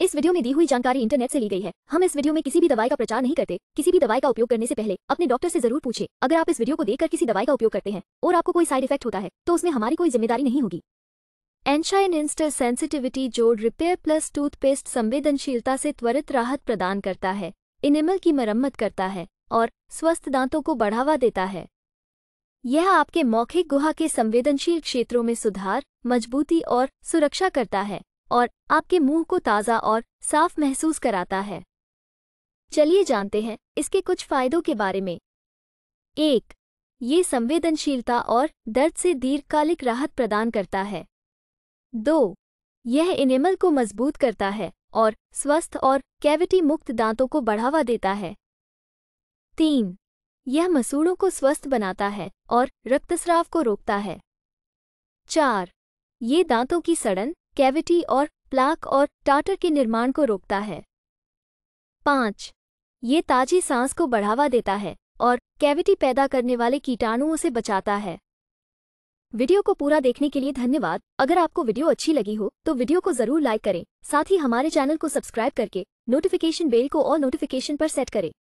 इस वीडियो में दी हुई जानकारी इंटरनेट से ली गई है हम इस वीडियो में किसी भी दवाई का प्रचार नहीं करते किसी भी दवाई का उपयोग करने से पहले अपने डॉक्टर से जरूर पूछे अगर आप इस वीडियो को देखकर किसी दवाई का उपयोग करते हैं और आपको कोई साइड इफेक्ट होता है तो उसमें हमारी कोई जिम्मेदारी नहीं होगी एनशाइन इंस्टर सेंसिटिविटी जोड़ रिपेयर प्लस टूथपेस्ट संवेदनशीलता से त्वरित राहत प्रदान करता है इनिमल की मरम्मत करता है और स्वस्थ दांतों को बढ़ावा देता है यह आपके मौखिक गुहा के संवेदनशील क्षेत्रों में सुधार मजबूती और सुरक्षा करता है और आपके मुंह को ताज़ा और साफ महसूस कराता है चलिए जानते हैं इसके कुछ फायदों के बारे में एक ये संवेदनशीलता और दर्द से दीर्घकालिक राहत प्रदान करता है दो यह इनेमल को मजबूत करता है और स्वस्थ और कैविटी मुक्त दांतों को बढ़ावा देता है तीन यह मसूड़ों को स्वस्थ बनाता है और रक्तस्राव को रोकता है चार ये दांतों की सड़न कैविटी और प्लाक और टाटर के निर्माण को रोकता है पाँच ये ताजी सांस को बढ़ावा देता है और कैविटी पैदा करने वाले कीटाणुओं से बचाता है वीडियो को पूरा देखने के लिए धन्यवाद अगर आपको वीडियो अच्छी लगी हो तो वीडियो को जरूर लाइक करें साथ ही हमारे चैनल को सब्सक्राइब करके नोटिफिकेशन बेल को और नोटिफिकेशन पर सेट करें